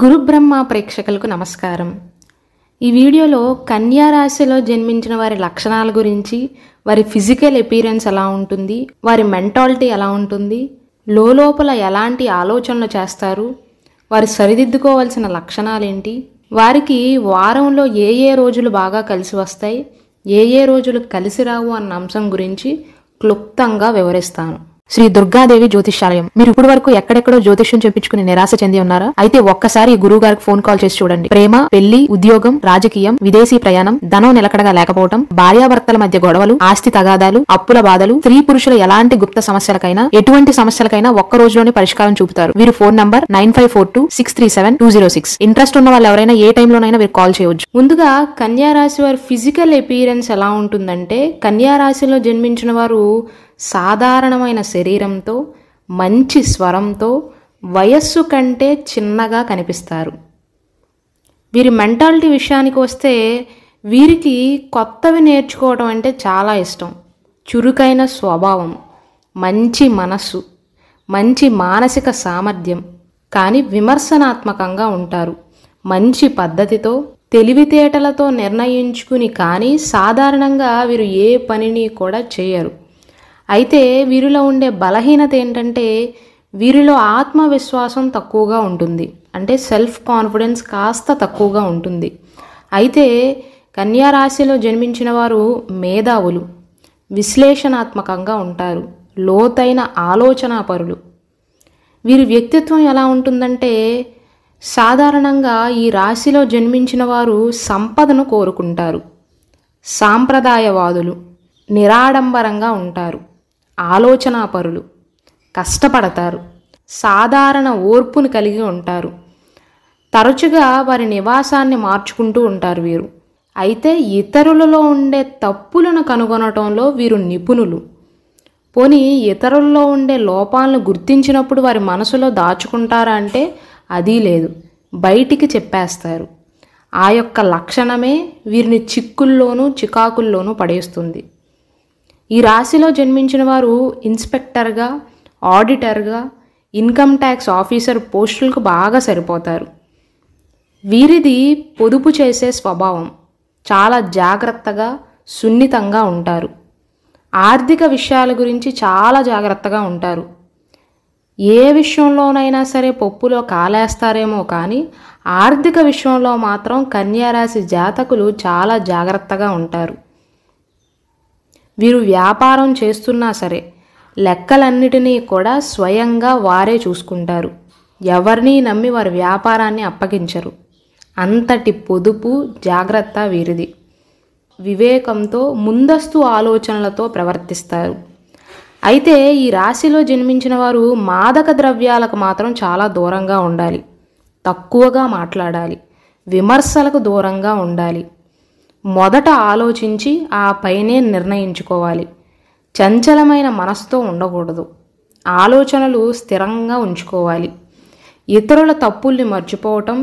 గురుబ్రహ్మ ప్రేక్షకులకు నమస్కారం ఈ వీడియోలో కన్యా రాశిలో జన్మించిన వారి లక్షణాల గురించి వారి ఫిజికల్ ఎపీరియన్స్ ఎలా ఉంటుంది వారి మెంటాలిటీ ఎలా ఉంటుంది లోపల ఎలాంటి ఆలోచనలు చేస్తారు వారు సరిదిద్దుకోవాల్సిన లక్షణాలు ఏంటి వారికి వారంలో ఏ ఏ రోజులు బాగా కలిసి వస్తాయి ఏ ఏ రోజులు కలిసి రావు అన్న అంశం గురించి క్లుప్తంగా వివరిస్తాను శ్రీ దుర్గాదేవి జ్యోతిషాలయం మీరు ఇప్పుడు వరకు ఎక్కడెక్కడో జ్యోతిష్యం చెప్పించుకుని నిరాశ చెంది ఉన్నారా అయితే ఒక్కసారి గురువు గారికి ఫోన్ కాల్ చేసి చూడండి ప్రేమ పెళ్లి ఉద్యోగం రాజకీయం విదేశీ ప్రయాణం ధనం నిలకడగా లేకపోవడం భార్యాభర్తల మధ్య గొడవలు ఆస్తి తగాదాలు అప్పుల బాధలు స్త్రీ పురుషుల ఎలాంటి గుప్త సమస్యలకైనా ఎటువంటి సమస్యలకైనా ఒక్క రోజులోనే పరిష్కారం చూపుతారు వీరు phone number nine five four two six three seven two zero six interest ఉన్న వాళ్ళు ఎవరైనా ఏ టైంలోనైనా మీరు కాల్ చేయవచ్చు ముందుగా కన్యా రాశి వారి ఫిజికల్ అపీరెన్స్ ఎలా ఉంటుందంటే కన్యా రాశిలో జన్మించిన వారు సాధారణమైన శరీరంతో మంచి స్వరంతో వయస్సు కంటే చిన్నగా కనిపిస్తారు వీరి మెంటాలిటీ విషయానికి వస్తే వీరికి కొత్తవి నేర్చుకోవడం అంటే చాలా ఇష్టం చురుకైన స్వభావం మంచి మనస్సు మంచి మానసిక సామర్థ్యం కానీ విమర్శనాత్మకంగా ఉంటారు మంచి పద్ధతితో తెలివితేటలతో నిర్ణయించుకుని కానీ సాధారణంగా వీరు ఏ పనిని కూడా చేయరు అయితే వీరిలో ఉండే బలహీనత ఏంటంటే వీరిలో ఆత్మవిశ్వాసం తక్కువగా ఉంటుంది అంటే సెల్ఫ్ కాన్ఫిడెన్స్ కాస్త తక్కువగా ఉంటుంది అయితే కన్యారాశిలో జన్మించిన వారు మేధావులు విశ్లేషణాత్మకంగా ఉంటారు లోతైన ఆలోచనాపరులు వీరి వ్యక్తిత్వం ఎలా ఉంటుందంటే సాధారణంగా ఈ రాశిలో జన్మించిన వారు సంపదను కోరుకుంటారు సాంప్రదాయవాదులు నిరాడంబరంగా ఉంటారు ఆలోచనాపరులు కష్టపడతారు సాధారణ ఓర్పును కలిగి ఉంటారు తరచుగా వారి నివాసాన్ని మార్చుకుంటూ ఉంటారు వీరు అయితే ఇతరులలో ఉండే తప్పులను కనుగొనటంలో వీరు నిపుణులు పోనీ ఇతరుల్లో ఉండే లోపాలను గుర్తించినప్పుడు వారి మనసులో దాచుకుంటారా అంటే అది లేదు బయటికి చెప్పేస్తారు ఆ యొక్క లక్షణమే వీరిని చిక్కుల్లోనూ చికాకుల్లోనూ పడేస్తుంది ఈ రాశిలో జన్మించిన వారు ఇన్స్పెక్టర్గా ఆడిటర్గా ఇన్కమ్ ట్యాక్స్ ఆఫీసర్ పోస్టులకు బాగా సరిపోతారు వీరిది పొదుపు చేసే స్వభావం చాలా జాగ్రత్తగా సున్నితంగా ఉంటారు ఆర్థిక విషయాల గురించి చాలా జాగ్రత్తగా ఉంటారు ఏ విషయంలోనైనా సరే పప్పులో కాలేస్తారేమో కానీ ఆర్థిక విషయంలో మాత్రం కన్యారాశి జాతకులు చాలా జాగ్రత్తగా ఉంటారు వీరు వ్యాపారం చేస్తున్నా సరే లెక్కలన్నిటినీ కూడా స్వయంగా వారే చూసుకుంటారు ఎవరిని నమ్మి వారి వ్యాపారాన్ని అప్పగించరు అంతటి పొదుపు జాగ్రత్త వీరిది వివేకంతో ముందస్తు ఆలోచనలతో ప్రవర్తిస్తారు అయితే ఈ రాశిలో జన్మించిన వారు మాదక ద్రవ్యాలకు మాత్రం చాలా దూరంగా ఉండాలి తక్కువగా మాట్లాడాలి విమర్శలకు దూరంగా ఉండాలి మొదట ఆలోచించి ఆ పైనే నిర్ణయించుకోవాలి చంచలమైన మనసుతో ఉండకూడదు ఆలోచనలు స్థిరంగా ఉంచుకోవాలి ఇతరుల తప్పుల్ని మర్చిపోవటం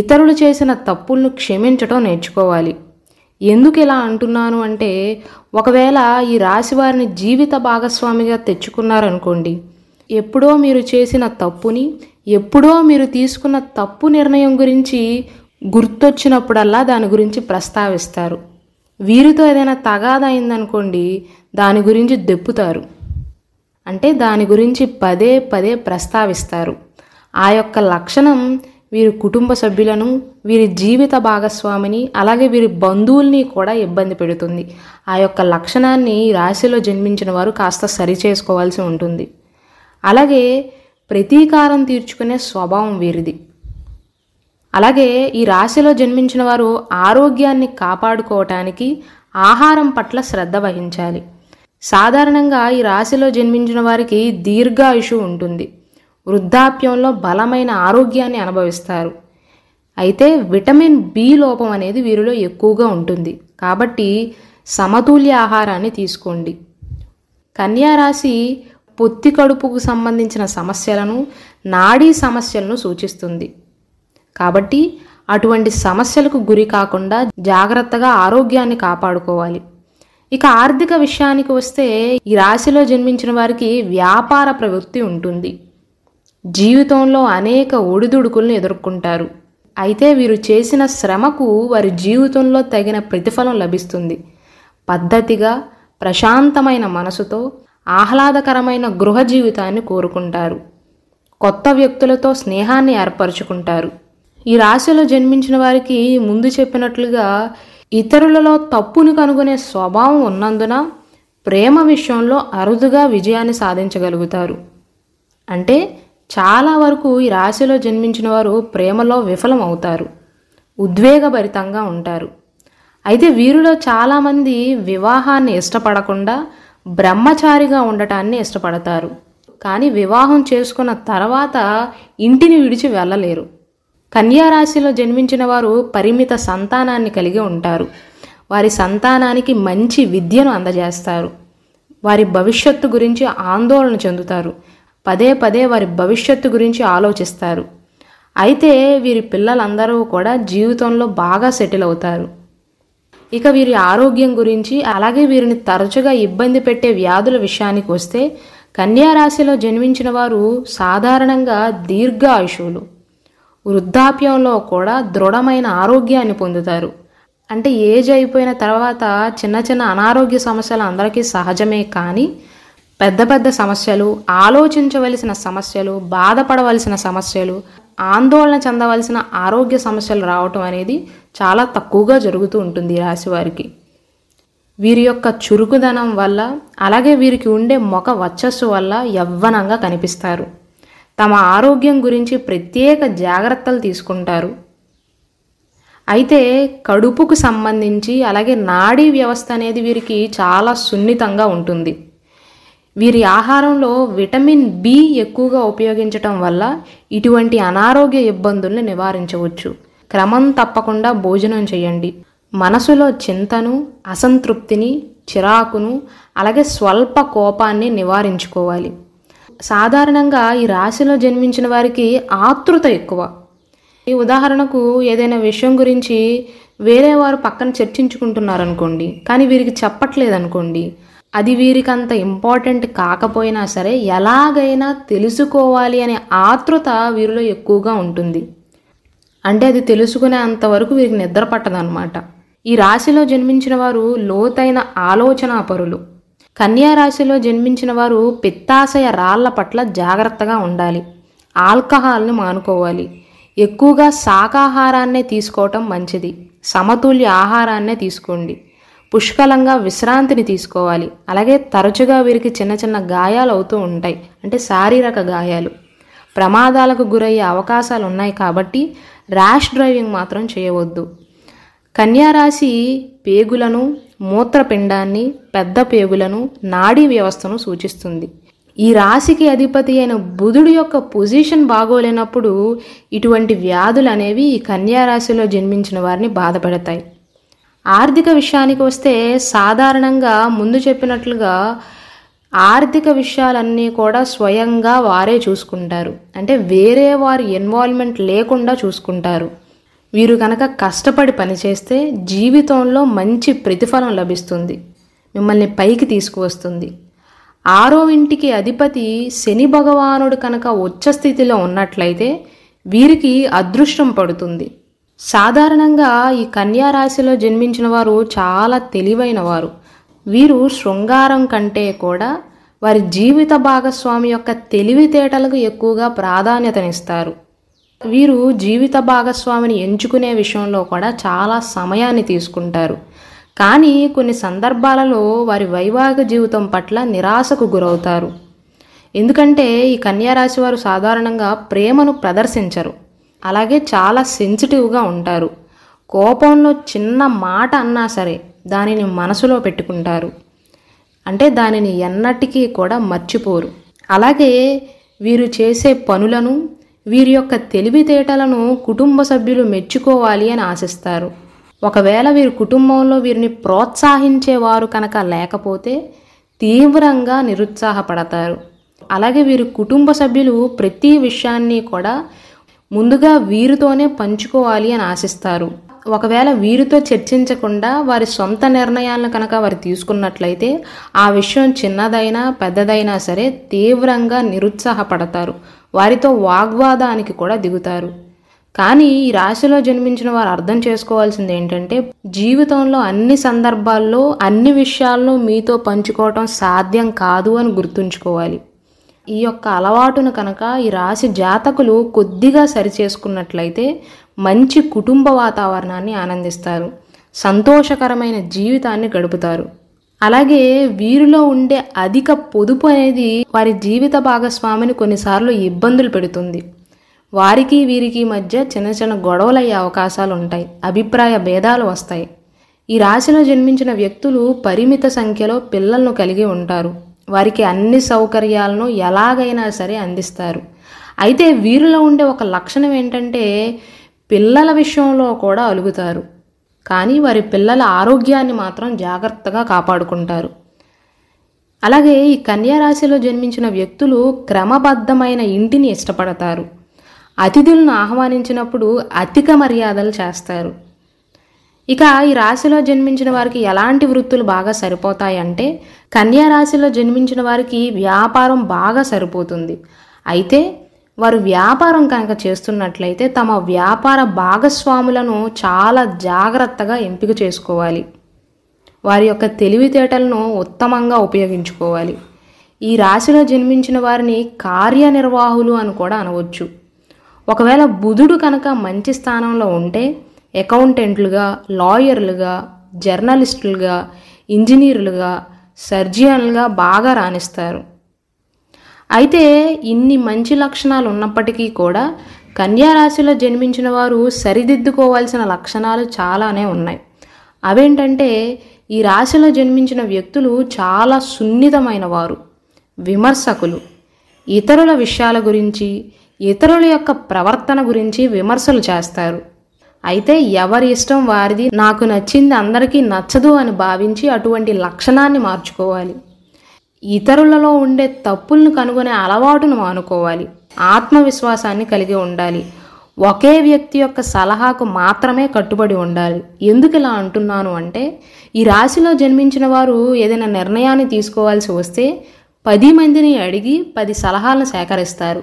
ఇతరులు చేసిన తప్పులను క్షమించటం నేర్చుకోవాలి ఎందుకు ఇలా అంటున్నాను అంటే ఒకవేళ ఈ రాశి వారిని జీవిత భాగస్వామిగా తెచ్చుకున్నారనుకోండి ఎప్పుడో మీరు చేసిన తప్పుని ఎప్పుడో మీరు తీసుకున్న తప్పు నిర్ణయం గురించి గుర్తొచ్చినప్పుడల్లా దాని గురించి ప్రస్తావిస్తారు వీరితో ఏదైనా తగాదైందనుకోండి దాని గురించి దెప్పుతారు అంటే దాని గురించి పదే పదే ప్రస్తావిస్తారు ఆ యొక్క లక్షణం వీరి కుటుంబ సభ్యులను వీరి జీవిత భాగస్వామిని అలాగే వీరి బంధువుల్ని కూడా ఇబ్బంది పెడుతుంది ఆ యొక్క లక్షణాన్ని రాశిలో జన్మించిన వారు కాస్త సరి చేసుకోవాల్సి ఉంటుంది అలాగే ప్రతీకారం తీర్చుకునే స్వభావం వీరిది అలాగే ఈ రాశిలో జన్మించిన వారు ఆరోగ్యాన్ని కాపాడుకోవటానికి ఆహారం పట్ల శ్రద్ధ వహించాలి సాధారణంగా ఈ రాశిలో జన్మించిన వారికి దీర్ఘాయుషు ఉంటుంది వృద్ధాప్యంలో బలమైన ఆరోగ్యాన్ని అనుభవిస్తారు అయితే విటమిన్ బి లోపం అనేది వీరిలో ఎక్కువగా ఉంటుంది కాబట్టి సమతుల్య ఆహారాన్ని తీసుకోండి కన్యారాశి పొత్తి కడుపుకు సంబంధించిన సమస్యలను నాడీ సమస్యలను సూచిస్తుంది కాబట్టి అటువంటి సమస్యలకు గురి కాకుండా జాగ్రత్తగా ఆరోగ్యాన్ని కాపాడుకోవాలి ఇక ఆర్థిక విషయానికి వస్తే ఈ రాశిలో జన్మించిన వారికి వ్యాపార ప్రవృత్తి ఉంటుంది జీవితంలో అనేక ఒడిదుడుకులను ఎదుర్కొంటారు అయితే వీరు చేసిన శ్రమకు వారి జీవితంలో తగిన ప్రతిఫలం లభిస్తుంది పద్ధతిగా ప్రశాంతమైన మనసుతో ఆహ్లాదకరమైన గృహ జీవితాన్ని కోరుకుంటారు కొత్త వ్యక్తులతో స్నేహాన్ని ఏర్పరచుకుంటారు ఈ రాశిలో జన్మించిన వారికి ముందు చెప్పినట్లుగా ఇతరులలో తప్పును కనుగొనే స్వభావం ఉన్నందున ప్రేమ విషయంలో అరుదుగా విజయాన్ని సాధించగలుగుతారు అంటే చాలా వరకు ఈ రాశిలో జన్మించిన వారు ప్రేమలో విఫలం అవుతారు ఉద్వేగభరితంగా ఉంటారు అయితే వీరిలో చాలామంది వివాహాన్ని ఇష్టపడకుండా బ్రహ్మచారిగా ఉండటాన్ని ఇష్టపడతారు కానీ వివాహం చేసుకున్న తర్వాత ఇంటిని విడిచి వెళ్ళలేరు కన్యారాశిలో జన్మించిన వారు పరిమిత సంతానాన్ని కలిగి ఉంటారు వారి సంతానానికి మంచి విద్యను అందజేస్తారు వారి భవిష్యత్తు గురించి ఆందోళన చెందుతారు పదే పదే వారి భవిష్యత్తు గురించి ఆలోచిస్తారు అయితే వీరి పిల్లలందరూ కూడా జీవితంలో బాగా సెటిల్ అవుతారు ఇక వీరి ఆరోగ్యం గురించి అలాగే వీరిని తరచుగా ఇబ్బంది పెట్టే వ్యాధుల విషయానికి వస్తే కన్యారాశిలో జన్మించిన వారు సాధారణంగా దీర్ఘ ఆయుషులు వృద్ధాప్యంలో కూడా దృఢమైన ఆరోగ్యాన్ని పొందుతారు అంటే ఏజ్ అయిపోయిన తర్వాత చిన్న చిన్న అనారోగ్య సమస్యలు అందరికీ సహజమే కానీ పెద్ద పెద్ద సమస్యలు ఆలోచించవలసిన సమస్యలు బాధపడవలసిన సమస్యలు ఆందోళన చెందవలసిన ఆరోగ్య సమస్యలు రావటం అనేది చాలా తక్కువగా జరుగుతూ ఉంటుంది రాశివారికి వీరి యొక్క చురుకుదనం వల్ల అలాగే వీరికి ఉండే మొఖ వచ్చస్సు వల్ల యవ్వనంగా కనిపిస్తారు తమ ఆరోగ్యం గురించి ప్రత్యేక జాగ్రత్తలు తీసుకుంటారు అయితే కడుపుకు సంబంధించి అలాగే నాడీ వ్యవస్థ అనేది వీరికి చాలా సున్నితంగా ఉంటుంది వీరి ఆహారంలో విటమిన్ బి ఎక్కువగా ఉపయోగించటం వల్ల ఇటువంటి అనారోగ్య ఇబ్బందుల్ని నివారించవచ్చు క్రమం తప్పకుండా భోజనం చేయండి మనసులో చింతను అసంతృప్తిని చిరాకును అలాగే స్వల్ప కోపాన్ని నివారించుకోవాలి సాధారణంగా ఈ రాశిలో జన్మించిన వారికి ఆతృత ఎక్కువ ఈ ఉదాహరణకు ఏదైనా విషయం గురించి వేరే వారు పక్కన చర్చించుకుంటున్నారనుకోండి కానీ వీరికి చెప్పట్లేదనుకోండి అది వీరికి అంత ఇంపార్టెంట్ కాకపోయినా సరే ఎలాగైనా తెలుసుకోవాలి అనే ఆతృత వీరిలో ఎక్కువగా ఉంటుంది అంటే అది తెలుసుకునే అంతవరకు వీరికి నిద్ర పట్టదనమాట ఈ రాశిలో జన్మించిన వారు లోతైన ఆలోచన అపరులు కన్యారాశిలో జన్మించిన వారు పిత్తాశయ రాళ్ల పట్ల జాగ్రత్తగా ఉండాలి ఆల్కహాల్ని మానుకోవాలి ఎక్కువగా శాకాహారాన్నే తీసుకోవటం మంచిది సమతుల్య ఆహారాన్నే తీసుకోండి పుష్కలంగా విశ్రాంతిని తీసుకోవాలి అలాగే తరచుగా వీరికి చిన్న చిన్న గాయాలు అవుతూ ఉంటాయి అంటే శారీరక గాయాలు ప్రమాదాలకు గురయ్యే అవకాశాలు ఉన్నాయి కాబట్టి ర్యాష్ డ్రైవింగ్ మాత్రం చేయవద్దు కన్యారాశి పేగులను మూత్రపిండాన్ని పెద్ద పేగులను నాడీ వ్యవస్థను సూచిస్తుంది ఈ రాశికి అధిపతి అయిన బుధుడు యొక్క పొజిషన్ బాగోలేనప్పుడు ఇటువంటి వ్యాధులు అనేవి ఈ రాశిలో జన్మించిన వారిని బాధపడతాయి ఆర్థిక విషయానికి వస్తే సాధారణంగా ముందు చెప్పినట్లుగా ఆర్థిక విషయాలన్నీ కూడా స్వయంగా వారే చూసుకుంటారు అంటే వేరే వారి ఇన్వాల్వ్మెంట్ లేకుండా చూసుకుంటారు వీరు కనుక కష్టపడి పనిచేస్తే జీవితంలో మంచి ప్రతిఫలం లభిస్తుంది మిమ్మల్ని పైకి తీసుకువస్తుంది ఆరో ఇంటికి అధిపతి శని భగవానుడు కనుక ఉచ్చ స్థితిలో ఉన్నట్లయితే వీరికి అదృష్టం పడుతుంది సాధారణంగా ఈ కన్యా రాశిలో జన్మించిన వారు చాలా తెలివైన వారు వీరు శృంగారం కంటే కూడా వారి జీవిత భాగస్వామి యొక్క తెలివితేటలకు ఎక్కువగా ప్రాధాన్యతనిస్తారు వీరు జీవిత భాగస్వామిని ఎంచుకునే విషయంలో కూడా చాలా సమయాన్ని తీసుకుంటారు కానీ కొన్ని సందర్భాలలో వారి వైవాహిక జీవితం పట్ల నిరాశకు గురవుతారు ఎందుకంటే ఈ కన్యారాశి వారు సాధారణంగా ప్రేమను ప్రదర్శించరు అలాగే చాలా సెన్సిటివ్గా ఉంటారు కోపంలో చిన్న మాట అన్నా సరే దానిని మనసులో పెట్టుకుంటారు అంటే దానిని ఎన్నటికీ కూడా మర్చిపోరు అలాగే వీరు చేసే పనులను వీరి యొక్క తెలివితేటలను కుటుంబ సభ్యులు మెచ్చుకోవాలి అని ఆశిస్తారు ఒకవేళ వీరి కుటుంబంలో వీరిని ప్రోత్సహించేవారు కనుక లేకపోతే తీవ్రంగా నిరుత్సాహపడతారు అలాగే వీరి కుటుంబ సభ్యులు ప్రతి విషయాన్ని కూడా ముందుగా వీరితోనే పంచుకోవాలి అని ఆశిస్తారు ఒకవేళ వీరితో చర్చించకుండా వారి సొంత నిర్ణయాలను కనుక వారు తీసుకున్నట్లయితే ఆ విషయం చిన్నదైనా పెద్దదైనా సరే తీవ్రంగా నిరుత్సాహపడతారు వారితో వాగ్వాదానికి కూడా దిగుతారు కానీ ఈ రాశిలో జన్మించిన వారు అర్థం చేసుకోవాల్సింది ఏంటంటే జీవితంలో అన్ని సందర్భాల్లో అన్ని విషయాల్లో మీతో పంచుకోవటం సాధ్యం కాదు అని గుర్తుంచుకోవాలి ఈ యొక్క అలవాటును కనుక ఈ రాశి జాతకులు కొద్దిగా సరిచేసుకున్నట్లయితే మంచి కుటుంబ వాతావరణాన్ని ఆనందిస్తారు సంతోషకరమైన జీవితాన్ని గడుపుతారు అలాగే వీరిలో ఉండే అధిక పొదుపు అనేది వారి జీవిత భాగస్వామిని కొన్నిసార్లు ఇబ్బందులు పెడుతుంది వారికి వీరికి మధ్య చిన్న చిన్న గొడవలయ్యే అవకాశాలు ఉంటాయి అభిప్రాయ భేదాలు వస్తాయి ఈ రాశిలో జన్మించిన వ్యక్తులు పరిమిత సంఖ్యలో పిల్లలను కలిగి ఉంటారు వారికి అన్ని సౌకర్యాలను ఎలాగైనా సరే అందిస్తారు అయితే వీరిలో ఉండే ఒక లక్షణం ఏంటంటే పిల్లల విషయంలో కూడా అలుగుతారు కానీ వారి పిల్లల ఆరోగ్యాన్ని మాత్రం జాగ్రత్తగా కాపాడుకుంటారు అలాగే ఈ కన్యారాశిలో జన్మించిన వ్యక్తులు క్రమబద్ధమైన ఇంటిని ఇష్టపడతారు అతిథులను ఆహ్వానించినప్పుడు అధిక మర్యాదలు చేస్తారు ఇక ఈ రాశిలో జన్మించిన వారికి ఎలాంటి వృత్తులు బాగా సరిపోతాయంటే కన్యా రాశిలో జన్మించిన వారికి వ్యాపారం బాగా సరిపోతుంది అయితే వారు వ్యాపారం కనుక చేస్తున్నట్లయితే తమ వ్యాపార భాగస్వాములను చాలా జాగ్రత్తగా ఎంపిక చేసుకోవాలి వారి యొక్క తెలివితేటలను ఉత్తమంగా ఉపయోగించుకోవాలి ఈ రాశిలో జన్మించిన వారిని కార్యనిర్వాహులు అని కూడా అనవచ్చు ఒకవేళ బుధుడు కనుక మంచి స్థానంలో ఉంటే అకౌంటెంట్లుగా లాయర్లుగా జర్నలిస్టులుగా ఇంజనీర్లుగా సర్జియన్లుగా బాగా రాణిస్తారు అయితే ఇన్ని మంచి లక్షణాలు ఉన్నప్పటికీ కూడా కన్యారాశిలో జన్మించిన వారు సరిదిద్దుకోవాల్సిన లక్షణాలు చాలానే ఉన్నాయి అవేంటంటే ఈ రాశిలో జన్మించిన వ్యక్తులు చాలా సున్నితమైన వారు విమర్శకులు ఇతరుల విషయాల గురించి ఇతరుల యొక్క ప్రవర్తన గురించి విమర్శలు చేస్తారు అయితే ఎవరి ఇష్టం వారిది నాకు నచ్చింది అందరికీ నచ్చదు అని భావించి అటువంటి లక్షణాన్ని మార్చుకోవాలి ఇతరులలో ఉండే తప్పులను కనుగొనే అలవాటును మానుకోవాలి ఆత్మవిశ్వాసాన్ని కలిగి ఉండాలి ఒకే వ్యక్తి యొక్క సలహాకు మాత్రమే కట్టుబడి ఉండాలి ఎందుకు ఇలా అంటున్నాను అంటే ఈ రాశిలో జన్మించిన వారు ఏదైనా నిర్ణయాన్ని తీసుకోవాల్సి వస్తే పది మందిని అడిగి పది సలహాలను సేకరిస్తారు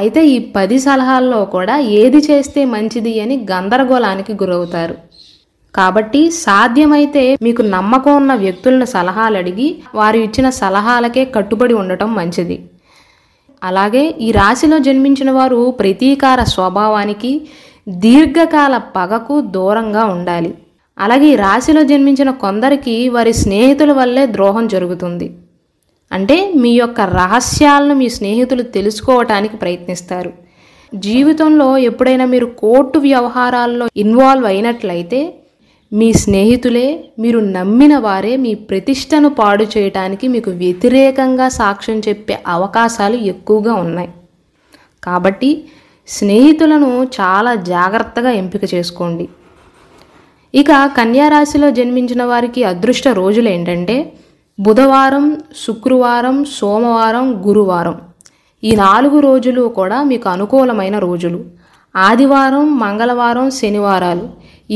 అయితే ఈ పది సలహాల్లో కూడా ఏది చేస్తే మంచిది అని గందరగోళానికి గురవుతారు కాబట్టి సాధ్యమైతే మీకు నమ్మకం ఉన్న వ్యక్తులను సలహాలు అడిగి వారు ఇచ్చిన సలహాలకే కట్టుబడి ఉండటం మంచిది అలాగే ఈ రాశిలో జన్మించిన వారు ప్రతీకార స్వభావానికి దీర్ఘకాల పగకు దూరంగా ఉండాలి అలాగే ఈ రాశిలో జన్మించిన కొందరికి వారి స్నేహితుల వల్లే ద్రోహం జరుగుతుంది అంటే మీ యొక్క రహస్యాలను మీ స్నేహితులు తెలుసుకోవటానికి ప్రయత్నిస్తారు జీవితంలో ఎప్పుడైనా మీరు కోర్టు వ్యవహారాల్లో ఇన్వాల్వ్ అయినట్లయితే మీ స్నేహితులే మీరు నమ్మిన వారే మీ ప్రతిష్టను పాడు చేయటానికి మీకు వ్యతిరేకంగా సాక్ష్యం చెప్పే అవకాశాలు ఎక్కువగా ఉన్నాయి కాబట్టి స్నేహితులను చాలా జాగ్రత్తగా ఎంపిక చేసుకోండి ఇక కన్యారాశిలో జన్మించిన వారికి అదృష్ట రోజులు ఏంటంటే బుధవారం శుక్రవారం సోమవారం గురువారం ఈ నాలుగు రోజులు కూడా మీకు అనుకూలమైన రోజులు ఆదివారం మంగళవారం శనివారాలు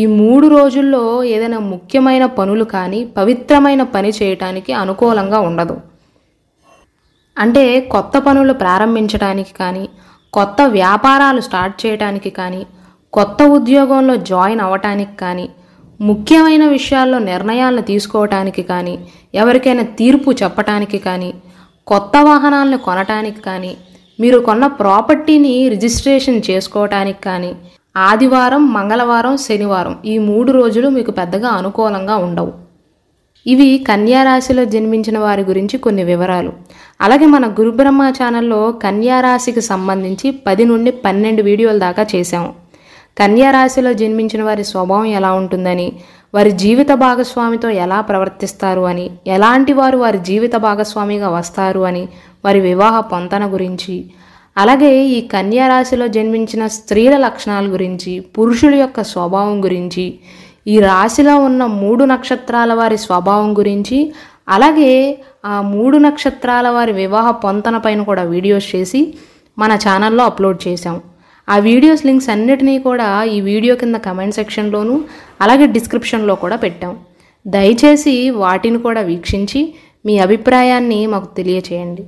ఈ మూడు రోజుల్లో ఏదైనా ముఖ్యమైన పనులు కానీ పవిత్రమైన పని చేయటానికి అనుకూలంగా ఉండదు అంటే కొత్త పనులు ప్రారంభించడానికి కానీ కొత్త వ్యాపారాలు స్టార్ట్ చేయడానికి కానీ కొత్త ఉద్యోగంలో జాయిన్ అవ్వటానికి కానీ ముఖ్యమైన విషయాల్లో నిర్ణయాలను తీసుకోవటానికి కానీ ఎవరికైనా తీర్పు చెప్పటానికి కానీ కొత్త వాహనాలను కొనటానికి కానీ మీరు కొన్న ప్రాపర్టీని రిజిస్ట్రేషన్ చేసుకోవటానికి కానీ ఆదివారం మంగళవారం శనివారం ఈ మూడు రోజులు మీకు పెద్దగా అనుకూలంగా ఉండవు ఇవి కన్యారాశిలో జన్మించిన వారి గురించి కొన్ని వివరాలు అలాగే మన గురుబ్రహ్మ ఛానల్లో కన్యారాశికి సంబంధించి పది నుండి పన్నెండు వీడియోల దాకా చేశాము కన్యారాశిలో జన్మించిన వారి స్వభావం ఎలా ఉంటుందని వారి జీవిత భాగస్వామితో ఎలా ప్రవర్తిస్తారు అని ఎలాంటి వారు వారి జీవిత భాగస్వామిగా వస్తారు అని వారి వివాహ పొంతన గురించి అలాగే ఈ కన్యారాశిలో జన్మించిన స్త్రీల లక్షణాల గురించి పురుషుల యొక్క స్వభావం గురించి ఈ రాశిలో ఉన్న మూడు నక్షత్రాల వారి స్వభావం గురించి అలాగే ఆ మూడు నక్షత్రాల వారి వివాహ పొంతన పైన కూడా వీడియోస్ చేసి మన ఛానల్లో అప్లోడ్ చేశాం ఆ వీడియోస్ లింక్స్ అన్నిటినీ కూడా ఈ వీడియో కింద కమెంట్ సెక్షన్లోను అలాగే డిస్క్రిప్షన్లో కూడా పెట్టాం దయచేసి వాటిని కూడా వీక్షించి మీ అభిప్రాయాన్ని మాకు తెలియచేయండి